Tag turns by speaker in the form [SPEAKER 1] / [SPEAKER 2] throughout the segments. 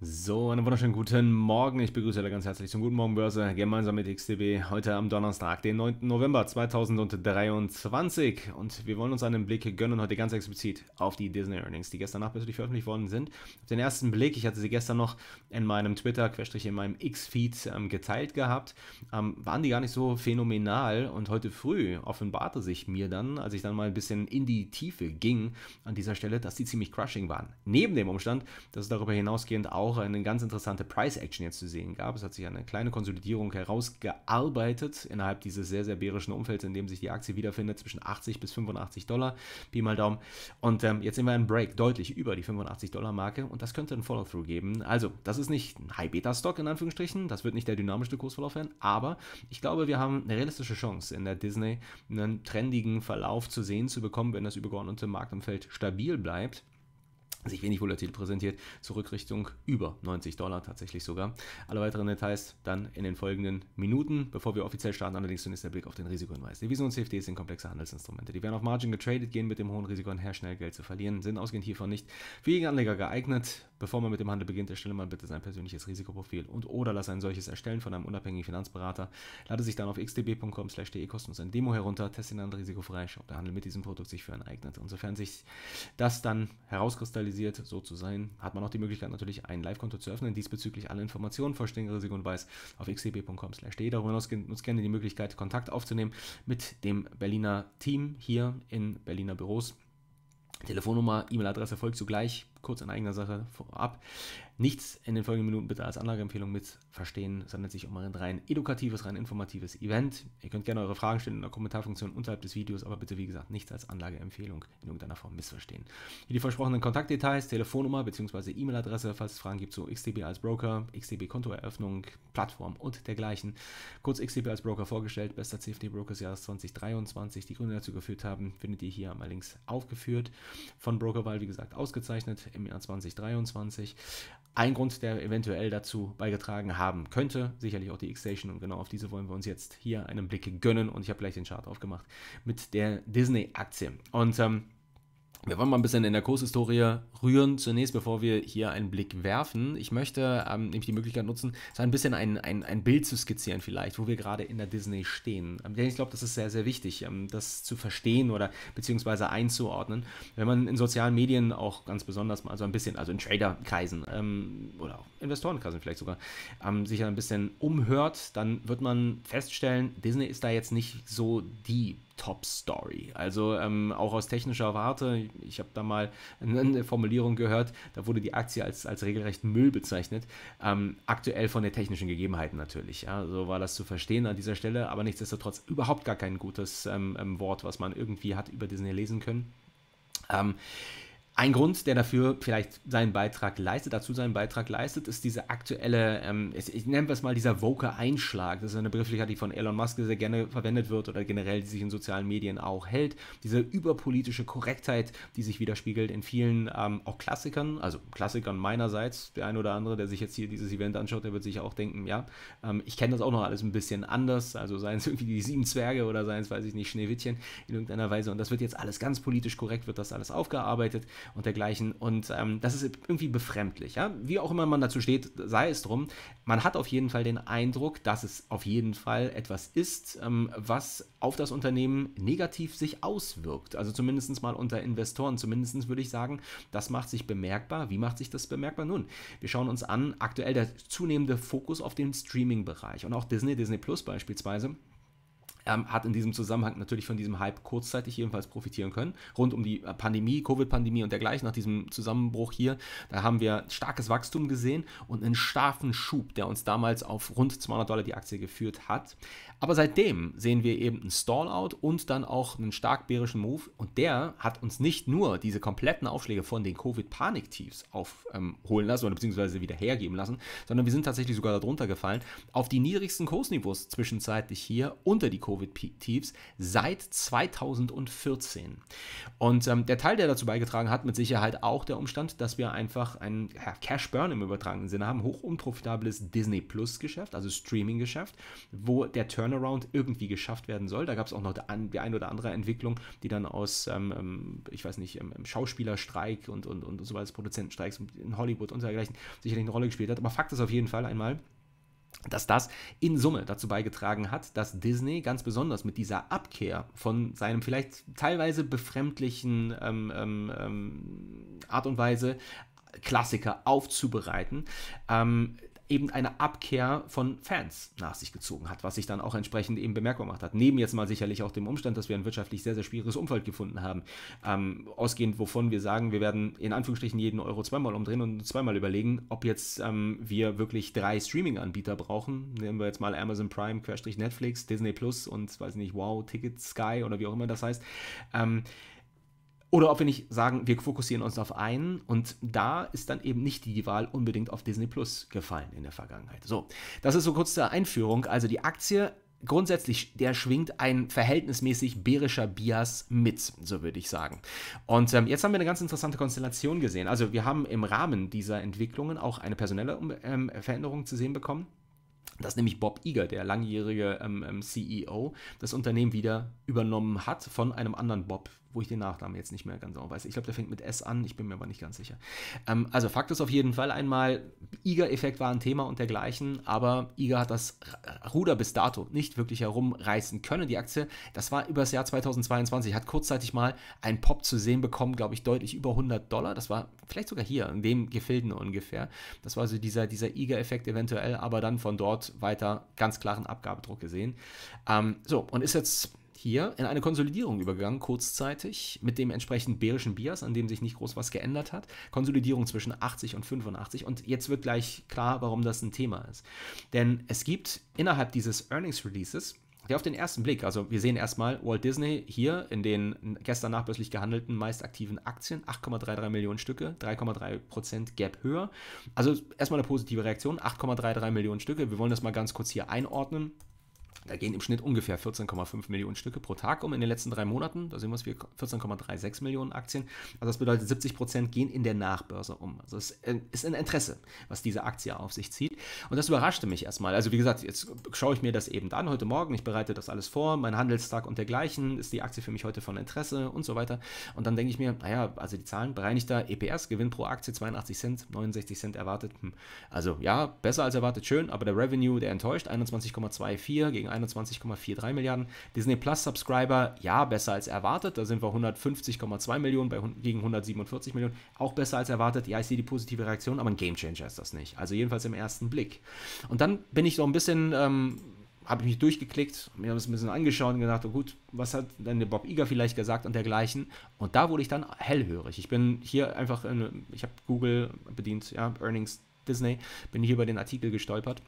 [SPEAKER 1] So, einen wunderschönen guten Morgen. Ich begrüße alle ganz herzlich zum Guten Morgen Börse gemeinsam mit XTB heute am Donnerstag, den 9. November 2023. Und wir wollen uns einen Blick gönnen heute ganz explizit auf die Disney Earnings, die gestern Nacht veröffentlicht worden sind. Auf den ersten Blick, ich hatte sie gestern noch in meinem Twitter, in meinem X-Feed ähm, geteilt gehabt, ähm, waren die gar nicht so phänomenal. Und heute früh offenbarte sich mir dann, als ich dann mal ein bisschen in die Tiefe ging, an dieser Stelle, dass die ziemlich crushing waren. Neben dem Umstand, dass es darüber hinausgehend auch auch eine ganz interessante Price-Action jetzt zu sehen gab. Es hat sich eine kleine Konsolidierung herausgearbeitet innerhalb dieses sehr, sehr bärischen Umfelds, in dem sich die Aktie wiederfindet, zwischen 80 bis 85 Dollar, Pi mal Daumen. Und ähm, jetzt sehen wir einen Break deutlich über die 85 Dollar Marke und das könnte ein Follow-through geben. Also, das ist nicht ein High-Beta-Stock in Anführungsstrichen, das wird nicht der dynamischste Kursverlauf werden, aber ich glaube, wir haben eine realistische Chance in der Disney einen trendigen Verlauf zu sehen zu bekommen, wenn das übergeordnete Marktumfeld stabil bleibt sich wenig volatil präsentiert, zurück Richtung über 90 Dollar tatsächlich sogar. Alle weiteren Details dann in den folgenden Minuten, bevor wir offiziell starten. Allerdings zunächst der Blick auf den Risikohinweis. Devisen und CFDs sind komplexe Handelsinstrumente. Die werden auf Margin getradet, gehen mit dem hohen Risiko einher, schnell Geld zu verlieren, sind ausgehend hiervon nicht für jeden Anleger geeignet. Bevor man mit dem Handel beginnt, erstelle mal bitte sein persönliches Risikoprofil und oder lass ein solches erstellen von einem unabhängigen Finanzberater. Lade sich dann auf xdb.com/de kostenlos ein Demo herunter, teste ihn dann risikofrei, ob der Handel mit diesem Produkt sich für einen eignet. Und sofern sich das dann herauskristallisiert, automatisiert so zu sein, hat man auch die Möglichkeit natürlich ein Live-Konto zu öffnen, diesbezüglich alle Informationen, vollständiger Weiß auf xcb.com slash Darüber hinaus nutzt gerne die Möglichkeit, Kontakt aufzunehmen mit dem Berliner Team hier in Berliner Büros. Telefonnummer, E-Mail-Adresse folgt zugleich kurz in eigener Sache vorab. Nichts in den folgenden Minuten bitte als Anlageempfehlung mit verstehen. Es handelt sich um ein rein edukatives, rein informatives Event. Ihr könnt gerne eure Fragen stellen in der Kommentarfunktion unterhalb des Videos, aber bitte, wie gesagt, nichts als Anlageempfehlung in irgendeiner Form missverstehen. Hier die versprochenen Kontaktdetails, Telefonnummer bzw. E-Mail-Adresse, falls es Fragen gibt zu XTB als Broker, XTB-Kontoeröffnung, Plattform und dergleichen. Kurz XTB als Broker vorgestellt, bester CFD-Broker des Jahres 2023, die Gründe dazu geführt haben, findet ihr hier einmal links aufgeführt. Von Brokerwahl, wie gesagt, ausgezeichnet im Jahr 2023. Ein Grund, der eventuell dazu beigetragen haben könnte, sicherlich auch die X-Station und genau auf diese wollen wir uns jetzt hier einen Blick gönnen und ich habe gleich den Chart aufgemacht mit der Disney-Aktie. Und ähm, wir wollen mal ein bisschen in der Kurshistorie rühren zunächst, bevor wir hier einen Blick werfen. Ich möchte ähm, nämlich die Möglichkeit nutzen, so ein bisschen ein, ein, ein Bild zu skizzieren vielleicht, wo wir gerade in der Disney stehen. Ähm, denn ich glaube, das ist sehr, sehr wichtig, ähm, das zu verstehen oder beziehungsweise einzuordnen. Wenn man in sozialen Medien auch ganz besonders mal so ein bisschen, also in Trader-Kreisen Traderkreisen ähm, oder auch Investorenkreisen vielleicht sogar, ähm, sich ein bisschen umhört, dann wird man feststellen, Disney ist da jetzt nicht so die Top-Story. Also ähm, auch aus technischer Warte, ich habe da mal eine Formulierung gehört, da wurde die Aktie als, als regelrecht Müll bezeichnet. Ähm, aktuell von den technischen Gegebenheiten natürlich. Ja, so war das zu verstehen an dieser Stelle, aber nichtsdestotrotz überhaupt gar kein gutes ähm, ähm Wort, was man irgendwie hat über Disney lesen können. Ähm, ein Grund, der dafür vielleicht seinen Beitrag leistet, dazu seinen Beitrag leistet, ist diese aktuelle, ähm, ich, nenne es mal dieser Voker-Einschlag. Das ist eine Begrifflichkeit, die von Elon Musk sehr gerne verwendet wird oder generell, die sich in sozialen Medien auch hält. Diese überpolitische Korrektheit, die sich widerspiegelt in vielen ähm, auch Klassikern, also Klassikern meinerseits. Der eine oder andere, der sich jetzt hier dieses Event anschaut, der wird sich auch denken, ja, ähm, ich kenne das auch noch alles ein bisschen anders. Also seien es irgendwie die sieben Zwerge oder seien es, weiß ich nicht, Schneewittchen in irgendeiner Weise. Und das wird jetzt alles ganz politisch korrekt, wird das alles aufgearbeitet und dergleichen. Und ähm, das ist irgendwie befremdlich. Ja? Wie auch immer man dazu steht, sei es drum. Man hat auf jeden Fall den Eindruck, dass es auf jeden Fall etwas ist, ähm, was auf das Unternehmen negativ sich auswirkt. Also zumindest mal unter Investoren. Zumindest würde ich sagen, das macht sich bemerkbar. Wie macht sich das bemerkbar? Nun, wir schauen uns an, aktuell der zunehmende Fokus auf den Streaming-Bereich und auch Disney, Disney Plus beispielsweise ähm, hat in diesem Zusammenhang natürlich von diesem Hype kurzzeitig jedenfalls profitieren können. Rund um die äh, Pandemie, Covid-Pandemie und dergleichen, nach diesem Zusammenbruch hier, da haben wir starkes Wachstum gesehen und einen starken Schub, der uns damals auf rund 200 Dollar die Aktie geführt hat. Aber seitdem sehen wir eben einen Stallout und dann auch einen stark bärischen Move und der hat uns nicht nur diese kompletten Aufschläge von den Covid-Panik-Tiefs aufholen ähm, lassen oder beziehungsweise wieder hergeben lassen, sondern wir sind tatsächlich sogar darunter gefallen auf die niedrigsten Kursniveaus zwischenzeitlich hier unter die Covid-Tiefs seit 2014. Und ähm, der Teil, der dazu beigetragen hat, mit Sicherheit auch der Umstand, dass wir einfach ein ja, Cash Burn im übertragenen Sinne haben, hoch unprofitables Disney Plus Geschäft, also Streaming Geschäft, wo der Turnaround irgendwie geschafft werden soll. Da gab es auch noch die ein oder andere Entwicklung, die dann aus, ähm, ähm, ich weiß nicht, ähm, Schauspielerstreik und, und, und so weiter, Produzentenstreiks in Hollywood und dergleichen sicherlich eine Rolle gespielt hat. Aber Fakt ist auf jeden Fall einmal, dass das in Summe dazu beigetragen hat, dass Disney ganz besonders mit dieser Abkehr von seinem vielleicht teilweise befremdlichen ähm, ähm, ähm Art und Weise Klassiker aufzubereiten, ähm, eben eine Abkehr von Fans nach sich gezogen hat, was sich dann auch entsprechend eben bemerkbar gemacht hat. Neben jetzt mal sicherlich auch dem Umstand, dass wir ein wirtschaftlich sehr, sehr schwieriges Umfeld gefunden haben, ähm, ausgehend wovon wir sagen, wir werden in Anführungsstrichen jeden Euro zweimal umdrehen und zweimal überlegen, ob jetzt ähm, wir wirklich drei Streaming-Anbieter brauchen. Nehmen wir jetzt mal Amazon Prime, Querstrich Netflix, Disney Plus und weiß nicht, Wow, Ticket Sky oder wie auch immer das heißt. Ähm, oder ob wir nicht sagen, wir fokussieren uns auf einen und da ist dann eben nicht die Wahl unbedingt auf Disney Plus gefallen in der Vergangenheit. So, das ist so kurz zur Einführung. Also die Aktie grundsätzlich, der schwingt ein verhältnismäßig bärischer Bias mit, so würde ich sagen. Und ähm, jetzt haben wir eine ganz interessante Konstellation gesehen. Also wir haben im Rahmen dieser Entwicklungen auch eine personelle ähm, Veränderung zu sehen bekommen. Dass nämlich Bob Iger, der langjährige ähm, ähm CEO, das Unternehmen wieder übernommen hat von einem anderen Bob wo ich den Nachnamen jetzt nicht mehr ganz genau weiß. Ich glaube, der fängt mit S an, ich bin mir aber nicht ganz sicher. Ähm, also Fakt ist auf jeden Fall einmal, Iger-Effekt war ein Thema und dergleichen, aber Iger hat das Ruder bis dato nicht wirklich herumreißen können, die Aktie. Das war übers Jahr 2022, hat kurzzeitig mal einen Pop zu sehen bekommen, glaube ich, deutlich über 100 Dollar. Das war vielleicht sogar hier, in dem Gefilden ungefähr. Das war also dieser, dieser Iger-Effekt eventuell, aber dann von dort weiter ganz klaren Abgabedruck gesehen. Ähm, so, und ist jetzt hier in eine Konsolidierung übergegangen, kurzzeitig, mit dem entsprechend bärischen Bias, an dem sich nicht groß was geändert hat. Konsolidierung zwischen 80 und 85. Und jetzt wird gleich klar, warum das ein Thema ist. Denn es gibt innerhalb dieses Earnings Releases der auf den ersten Blick, also wir sehen erstmal Walt Disney hier in den gestern nachbörslich gehandelten meist aktiven Aktien, 8,33 Millionen Stücke, 3,3% Gap höher. Also erstmal eine positive Reaktion, 8,33 Millionen Stücke. Wir wollen das mal ganz kurz hier einordnen. Da gehen im Schnitt ungefähr 14,5 Millionen Stücke pro Tag um in den letzten drei Monaten. Da sehen wir es, wie 14,36 Millionen Aktien. Also das bedeutet, 70 Prozent gehen in der Nachbörse um. Also es äh, ist ein Interesse, was diese Aktie auf sich zieht. Und das überraschte mich erstmal. Also wie gesagt, jetzt schaue ich mir das eben an heute Morgen. Ich bereite das alles vor, mein Handelstag und dergleichen. Ist die Aktie für mich heute von Interesse und so weiter. Und dann denke ich mir, naja, also die Zahlen bereinigter EPS, Gewinn pro Aktie 82 Cent, 69 Cent erwartet. Hm, also ja, besser als erwartet, schön. Aber der Revenue, der enttäuscht, 21,24 gegen 21,43 Milliarden. Disney Plus Subscriber, ja, besser als erwartet. Da sind wir 150,2 Millionen bei, gegen 147 Millionen. Auch besser als erwartet. Ja, ich sehe die positive Reaktion, aber ein Gamechanger ist das nicht. Also jedenfalls im ersten Blick. Und dann bin ich so ein bisschen. Ähm, habe ich mich durchgeklickt, mir das ein bisschen angeschaut und gedacht, oh gut, was hat denn der Bob Iger vielleicht gesagt und dergleichen. Und da wurde ich dann hellhörig. Ich bin hier einfach, in, ich habe Google bedient, ja, Earnings Disney, bin hier über den Artikel gestolpert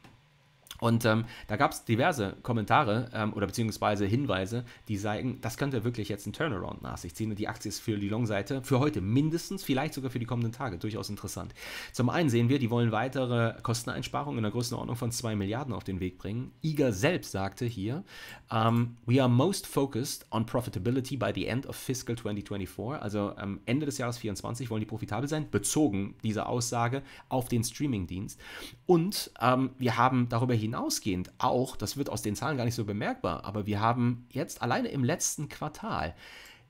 [SPEAKER 1] und ähm, da gab es diverse Kommentare ähm, oder beziehungsweise Hinweise, die sagen, das könnte wirklich jetzt einen Turnaround nach sich ziehen. Und die Aktie ist für die Long-Seite für heute mindestens, vielleicht sogar für die kommenden Tage durchaus interessant. Zum einen sehen wir, die wollen weitere Kosteneinsparungen in der Größenordnung von 2 Milliarden auf den Weg bringen. Iger selbst sagte hier, um, ähm, we are most focused on profitability by the end of fiscal 2024. Also ähm, Ende des Jahres 2024 wollen die profitabel sein, bezogen diese Aussage auf den Streaming-Dienst. Und ähm, wir haben darüber hinaus hinausgehend auch, das wird aus den Zahlen gar nicht so bemerkbar, aber wir haben jetzt alleine im letzten Quartal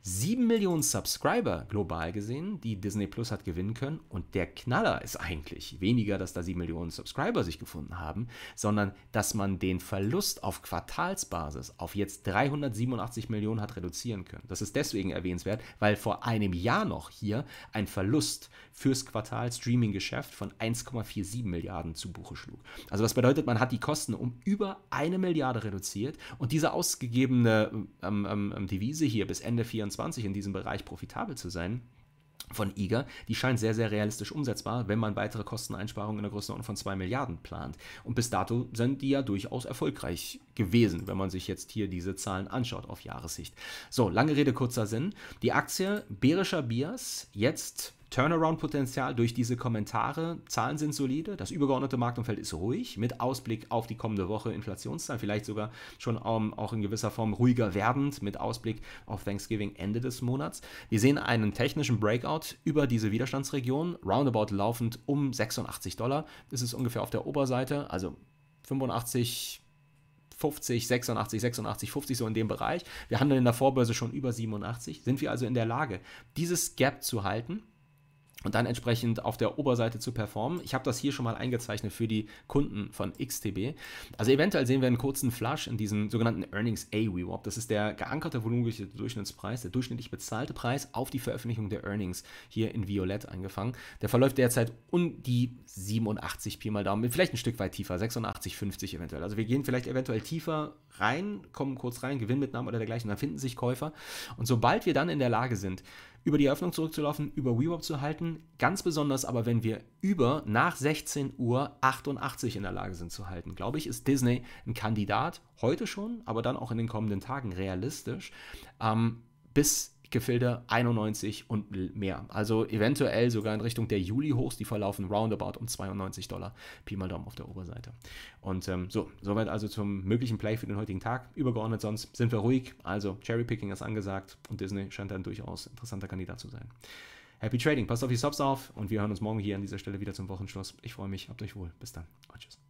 [SPEAKER 1] 7 Millionen Subscriber global gesehen, die Disney Plus hat gewinnen können. Und der Knaller ist eigentlich weniger, dass da 7 Millionen Subscriber sich gefunden haben, sondern dass man den Verlust auf Quartalsbasis auf jetzt 387 Millionen hat reduzieren können. Das ist deswegen erwähnenswert, weil vor einem Jahr noch hier ein Verlust fürs Quartal Streaming-Geschäft von 1,47 Milliarden zu Buche schlug. Also das bedeutet, man hat die Kosten um über eine Milliarde reduziert und diese ausgegebene ähm, ähm, ähm Devise hier bis Ende 24 2024 in diesem Bereich profitabel zu sein, von IGA, die scheint sehr, sehr realistisch umsetzbar, wenn man weitere Kosteneinsparungen in der Größenordnung von 2 Milliarden plant. Und bis dato sind die ja durchaus erfolgreich gewesen, wenn man sich jetzt hier diese Zahlen anschaut auf Jahressicht. So, lange Rede, kurzer Sinn. Die Aktie Bärischer Bias jetzt Turnaround-Potenzial durch diese Kommentare. Zahlen sind solide, das übergeordnete Marktumfeld ist ruhig, mit Ausblick auf die kommende Woche Inflationszahlen, vielleicht sogar schon um, ähm, auch in gewisser Form ruhiger werdend, mit Ausblick auf Thanksgiving Ende des Monats. Wir sehen einen technischen Breakout über diese Widerstandsregion, roundabout laufend um 86 Dollar. Das ist ungefähr auf der Oberseite, also 85 50, 86, 86, 50, so in dem Bereich. Wir handeln in der Vorbörse schon über 87. Sind wir also in der Lage, dieses Gap zu halten? und dann entsprechend auf der Oberseite zu performen. Ich habe das hier schon mal eingezeichnet für die Kunden von XTB. Also eventuell sehen wir einen kurzen Flush in diesem sogenannten Earnings A AWAP. Das ist der geankerte volumische Durchschnittspreis, der durchschnittlich bezahlte Preis auf die Veröffentlichung der Earnings hier in Violett angefangen. Der verläuft derzeit um die 87 Pi mal Daumen, vielleicht ein Stück weit tiefer, 86,50 eventuell. Also wir gehen vielleicht eventuell tiefer rein, kommen kurz rein, Gewinnmitnahmen oder dergleichen, dann finden sich Käufer. Und sobald wir dann in der Lage sind, über die Eröffnung zurückzulaufen, über WeWop zu halten, ganz besonders aber, wenn wir über nach 16 Uhr 88 in der Lage sind zu halten, glaube ich, ist Disney ein Kandidat, heute schon, aber dann auch in den kommenden Tagen realistisch, ähm, bis Gefilde 91 und mehr. Also eventuell sogar in Richtung der Juli-Hochs, die verlaufen roundabout um 92 Dollar. Pi mal Daumen auf der Oberseite. Und ähm, so, soweit also zum möglichen Play für den heutigen Tag. Übergeordnet sonst sind wir ruhig, also Cherry-Picking ist angesagt und Disney scheint ein durchaus interessanter Kandidat zu sein. Happy Trading, passt auf die Subs auf und wir hören uns morgen hier an dieser Stelle wieder zum Wochenschluss. Ich freue mich, habt euch wohl. Bis dann und tschüss.